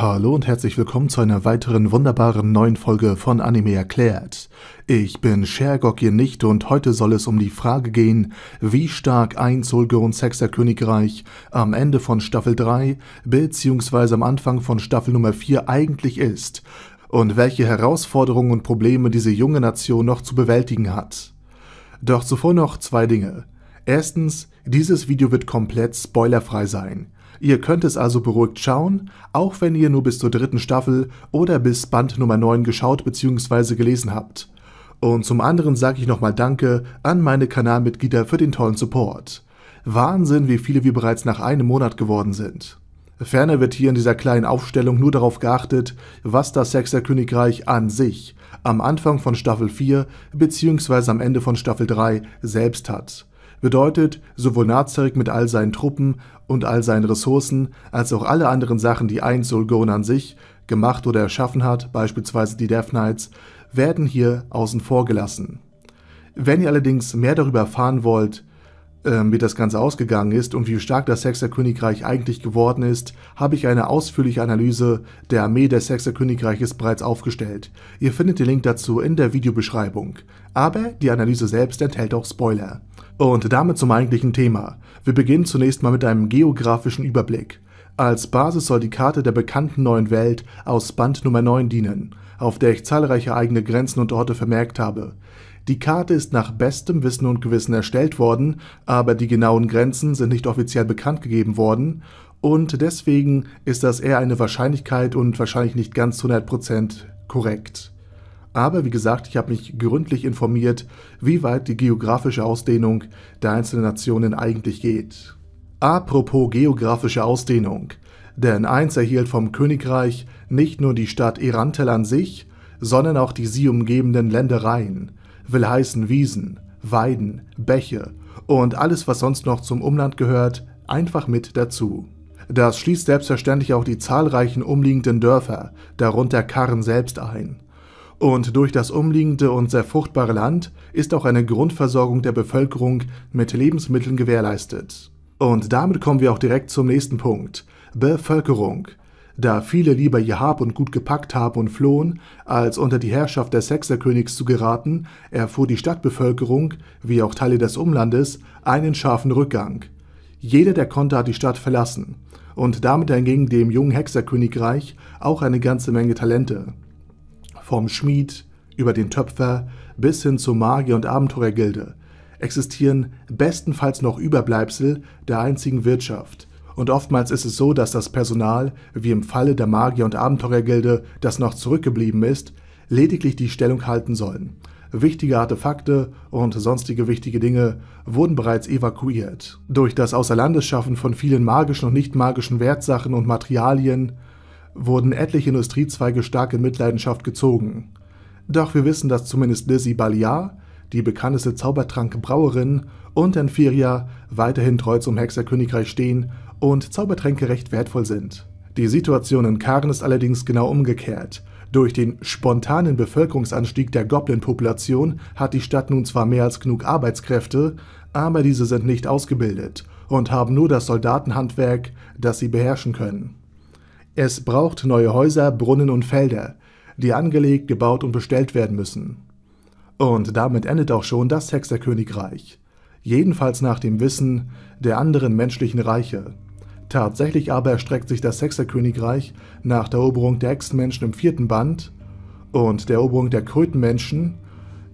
Hallo und herzlich willkommen zu einer weiteren wunderbaren neuen Folge von Anime erklärt. Ich bin Shergok hier nicht und heute soll es um die Frage gehen, wie stark ein Solgerons Hexerkönigreich am Ende von Staffel 3 bzw. am Anfang von Staffel Nummer 4 eigentlich ist und welche Herausforderungen und Probleme diese junge Nation noch zu bewältigen hat. Doch zuvor noch zwei Dinge. Erstens, dieses Video wird komplett spoilerfrei sein. Ihr könnt es also beruhigt schauen, auch wenn ihr nur bis zur dritten Staffel oder bis Band Nummer 9 geschaut bzw. gelesen habt. Und zum anderen sage ich nochmal Danke an meine Kanalmitglieder für den tollen Support. Wahnsinn, wie viele wir bereits nach einem Monat geworden sind. Ferner wird hier in dieser kleinen Aufstellung nur darauf geachtet, was das Sechserkönigreich an sich am Anfang von Staffel 4 bzw. am Ende von Staffel 3 selbst hat bedeutet, sowohl Nazareth mit all seinen Truppen und all seinen Ressourcen, als auch alle anderen Sachen, die ein Solgon an sich gemacht oder erschaffen hat, beispielsweise die Death Knights, werden hier außen vor gelassen. Wenn ihr allerdings mehr darüber erfahren wollt, ähm, wie das Ganze ausgegangen ist und wie stark das Sechser Königreich eigentlich geworden ist, habe ich eine ausführliche Analyse der Armee des Sechser Königreiches bereits aufgestellt. Ihr findet den Link dazu in der Videobeschreibung. Aber die Analyse selbst enthält auch Spoiler. Und damit zum eigentlichen Thema. Wir beginnen zunächst mal mit einem geografischen Überblick. Als Basis soll die Karte der bekannten neuen Welt aus Band Nummer 9 dienen, auf der ich zahlreiche eigene Grenzen und Orte vermerkt habe. Die Karte ist nach bestem Wissen und Gewissen erstellt worden, aber die genauen Grenzen sind nicht offiziell bekannt gegeben worden und deswegen ist das eher eine Wahrscheinlichkeit und wahrscheinlich nicht ganz 100% korrekt. Aber wie gesagt, ich habe mich gründlich informiert, wie weit die geografische Ausdehnung der einzelnen Nationen eigentlich geht. Apropos geografische Ausdehnung. Denn eins erhielt vom Königreich nicht nur die Stadt Erantel an sich, sondern auch die sie umgebenden Ländereien will heißen Wiesen, Weiden, Bäche und alles, was sonst noch zum Umland gehört, einfach mit dazu. Das schließt selbstverständlich auch die zahlreichen umliegenden Dörfer, darunter Karren selbst ein. Und durch das umliegende und sehr fruchtbare Land ist auch eine Grundversorgung der Bevölkerung mit Lebensmitteln gewährleistet. Und damit kommen wir auch direkt zum nächsten Punkt. Bevölkerung da viele lieber ihr Hab und Gut gepackt haben und flohen, als unter die Herrschaft des Hexerkönigs zu geraten, erfuhr die Stadtbevölkerung, wie auch Teile des Umlandes, einen scharfen Rückgang. Jeder, der konnte, hat die Stadt verlassen, und damit entging dem jungen Hexerkönigreich auch eine ganze Menge Talente. Vom Schmied über den Töpfer bis hin zur Magier- und Abenteurergilde existieren bestenfalls noch Überbleibsel der einzigen Wirtschaft – und oftmals ist es so, dass das Personal, wie im Falle der Magier- und Abenteurergilde, das noch zurückgeblieben ist, lediglich die Stellung halten sollen. Wichtige Artefakte und sonstige wichtige Dinge wurden bereits evakuiert. Durch das Außerlandesschaffen von vielen magischen und nicht magischen Wertsachen und Materialien wurden etliche Industriezweige stark in Mitleidenschaft gezogen. Doch wir wissen, dass zumindest Lizzie Baliar, die bekannteste Zaubertrankbrauerin, und Enfiria weiterhin treu zum Hexerkönigreich stehen und Zaubertränke recht wertvoll sind. Die Situation in Karn ist allerdings genau umgekehrt. Durch den spontanen Bevölkerungsanstieg der Goblin-Population hat die Stadt nun zwar mehr als genug Arbeitskräfte, aber diese sind nicht ausgebildet und haben nur das Soldatenhandwerk, das sie beherrschen können. Es braucht neue Häuser, Brunnen und Felder, die angelegt, gebaut und bestellt werden müssen. Und damit endet auch schon das Hexerkönigreich. Jedenfalls nach dem Wissen der anderen menschlichen Reiche. Tatsächlich aber erstreckt sich das Hexerkönigreich nach der Eroberung der Echsenmenschen im vierten Band und der Eroberung der Krötenmenschen,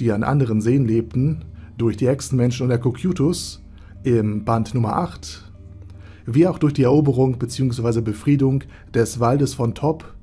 die an anderen Seen lebten, durch die Echsenmenschen und der Kokutus im Band Nummer 8, wie auch durch die Eroberung bzw. Befriedung des Waldes von Top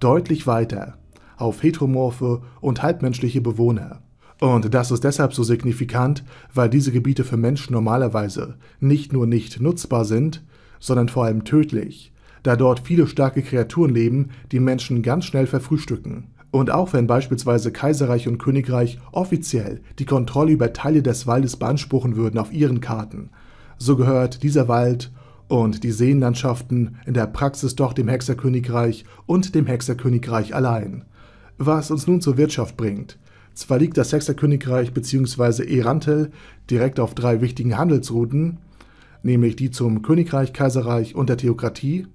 deutlich weiter auf heteromorphe und halbmenschliche Bewohner. Und das ist deshalb so signifikant, weil diese Gebiete für Menschen normalerweise nicht nur nicht nutzbar sind, sondern vor allem tödlich, da dort viele starke Kreaturen leben, die Menschen ganz schnell verfrühstücken. Und auch wenn beispielsweise Kaiserreich und Königreich offiziell die Kontrolle über Teile des Waldes beanspruchen würden auf ihren Karten, so gehört dieser Wald und die Seenlandschaften in der Praxis doch dem Hexerkönigreich und dem Hexerkönigreich allein. Was uns nun zur Wirtschaft bringt. Zwar liegt das Hexerkönigreich bzw. Erantel direkt auf drei wichtigen Handelsrouten, nämlich die zum Königreich, Kaiserreich und der Theokratie.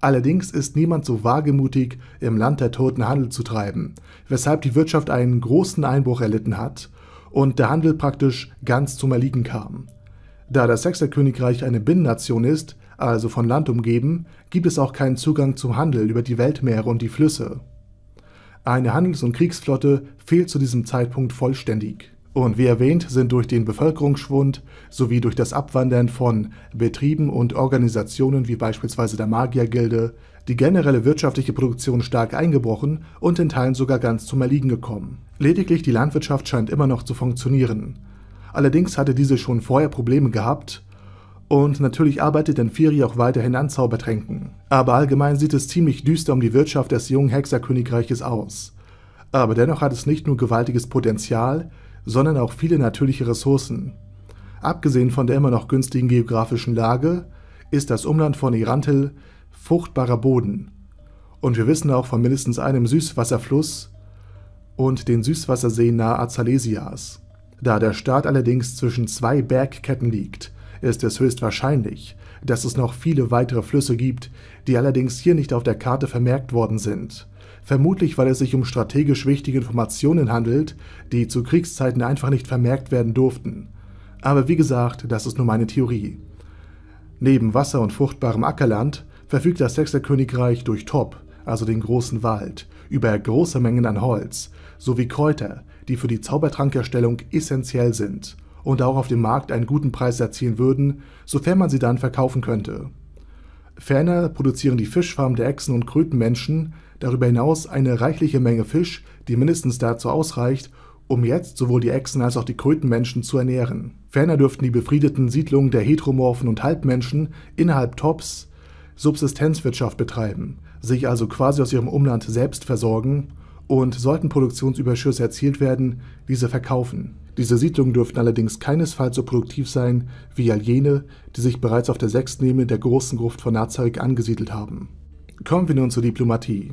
Allerdings ist niemand so wagemutig, im Land der Toten Handel zu treiben, weshalb die Wirtschaft einen großen Einbruch erlitten hat und der Handel praktisch ganz zum Erliegen kam. Da das Sechserkönigreich eine Binnennation ist, also von Land umgeben, gibt es auch keinen Zugang zum Handel über die Weltmeere und die Flüsse. Eine Handels- und Kriegsflotte fehlt zu diesem Zeitpunkt vollständig und wie erwähnt sind durch den Bevölkerungsschwund sowie durch das Abwandern von Betrieben und Organisationen wie beispielsweise der Magiergilde die generelle wirtschaftliche Produktion stark eingebrochen und in Teilen sogar ganz zum Erliegen gekommen. Lediglich die Landwirtschaft scheint immer noch zu funktionieren. Allerdings hatte diese schon vorher Probleme gehabt und natürlich arbeitet Enfiri auch weiterhin an Zaubertränken. Aber allgemein sieht es ziemlich düster um die Wirtschaft des jungen Hexerkönigreiches aus. Aber dennoch hat es nicht nur gewaltiges Potenzial, sondern auch viele natürliche Ressourcen. Abgesehen von der immer noch günstigen geografischen Lage ist das Umland von Irantil fruchtbarer Boden. Und wir wissen auch von mindestens einem Süßwasserfluss und den Süßwasserseen nahe Azalesias. Da der Staat allerdings zwischen zwei Bergketten liegt, ist es höchst wahrscheinlich, dass es noch viele weitere Flüsse gibt, die allerdings hier nicht auf der Karte vermerkt worden sind vermutlich weil es sich um strategisch wichtige Informationen handelt, die zu Kriegszeiten einfach nicht vermerkt werden durften. Aber wie gesagt, das ist nur meine Theorie. Neben Wasser und fruchtbarem Ackerland verfügt das Sechserkönigreich durch Top, also den großen Wald, über große Mengen an Holz sowie Kräuter, die für die Zaubertrankerstellung essentiell sind und auch auf dem Markt einen guten Preis erzielen würden, sofern man sie dann verkaufen könnte. Ferner produzieren die Fischfarmen der Echsen- und Krötenmenschen darüber hinaus eine reichliche Menge Fisch, die mindestens dazu ausreicht, um jetzt sowohl die Echsen als auch die Krötenmenschen zu ernähren. Ferner dürften die befriedeten Siedlungen der Heteromorphen und Halbmenschen innerhalb Tops Subsistenzwirtschaft betreiben, sich also quasi aus ihrem Umland selbst versorgen und sollten Produktionsüberschüsse erzielt werden, diese verkaufen. Diese Siedlungen dürften allerdings keinesfalls so produktiv sein wie all jene, die sich bereits auf der sechsten Ebene der großen Gruft von Nazareth angesiedelt haben. Kommen wir nun zur Diplomatie.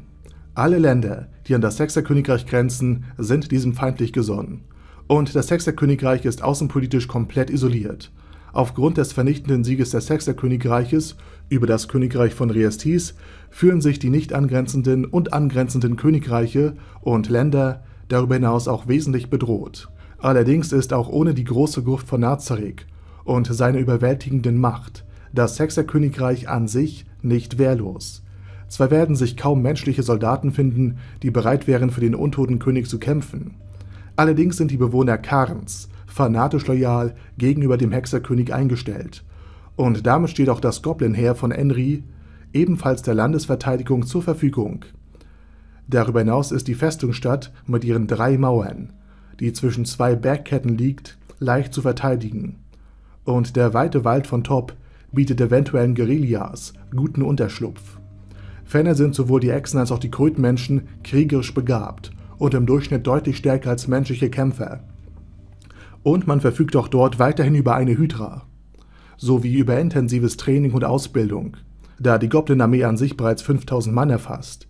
Alle Länder, die an das Sechser Königreich grenzen, sind diesem feindlich gesonnen. Und das Sechser Königreich ist außenpolitisch komplett isoliert. Aufgrund des vernichtenden Sieges des Sechser Königreiches über das Königreich von Riestis fühlen sich die nicht angrenzenden und angrenzenden Königreiche und Länder darüber hinaus auch wesentlich bedroht. Allerdings ist auch ohne die große Gruft von Nazareth und seine überwältigenden Macht das Sechser Königreich an sich nicht wehrlos. Zwar werden sich kaum menschliche Soldaten finden, die bereit wären, für den untoten König zu kämpfen. Allerdings sind die Bewohner Karns fanatisch loyal gegenüber dem Hexerkönig eingestellt. Und damit steht auch das Goblin-Heer von Enri, ebenfalls der Landesverteidigung, zur Verfügung. Darüber hinaus ist die Festungsstadt mit ihren drei Mauern, die zwischen zwei Bergketten liegt, leicht zu verteidigen. Und der weite Wald von Top bietet eventuellen Guerillas guten Unterschlupf. Ferner sind sowohl die Echsen als auch die Krötenmenschen kriegerisch begabt und im Durchschnitt deutlich stärker als menschliche Kämpfer. Und man verfügt auch dort weiterhin über eine Hydra, sowie über intensives Training und Ausbildung, da die Goblin-Armee an sich bereits 5000 Mann erfasst,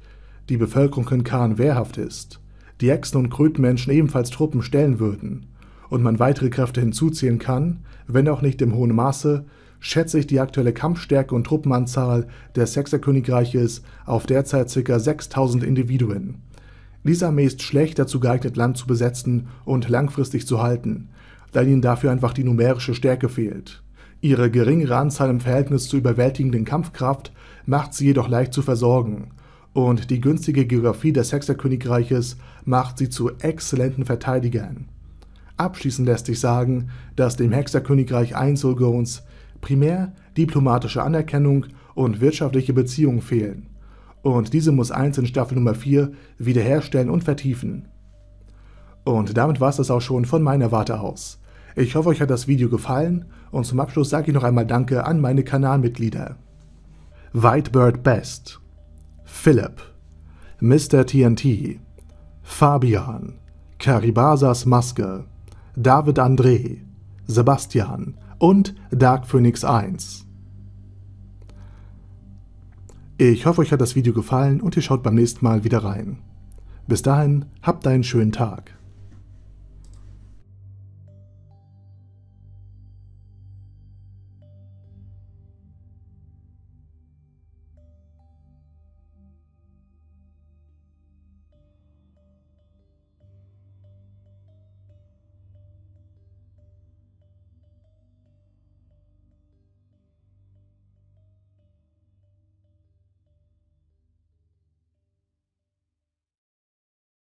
die Bevölkerung in Kahn wehrhaft ist, die Echsen und Krötenmenschen ebenfalls Truppen stellen würden und man weitere Kräfte hinzuziehen kann, wenn auch nicht im hohen Maße, schätze ich die aktuelle Kampfstärke und Truppenanzahl des Sechserkönigreiches auf derzeit ca. 6000 Individuen. Diese Armee ist schlecht dazu geeignet, Land zu besetzen und langfristig zu halten, da ihnen dafür einfach die numerische Stärke fehlt. Ihre geringere Anzahl im Verhältnis zur überwältigenden Kampfkraft macht sie jedoch leicht zu versorgen, und die günstige Geografie des Hexerkönigreiches macht sie zu exzellenten Verteidigern. Abschließend lässt sich sagen, dass dem Hexerkönigreich 1 Ulgons Primär diplomatische Anerkennung und wirtschaftliche Beziehungen fehlen, und diese muss 1 in Staffel Nummer 4 wiederherstellen und vertiefen. Und damit war es das auch schon von meiner Warte aus. Ich hoffe, euch hat das Video gefallen und zum Abschluss sage ich noch einmal Danke an meine Kanalmitglieder. Whitebird Best Philipp Mr. TNT Fabian Karibasas Maske David André Sebastian und Dark Phoenix 1. Ich hoffe, euch hat das Video gefallen und ihr schaut beim nächsten Mal wieder rein. Bis dahin, habt einen schönen Tag.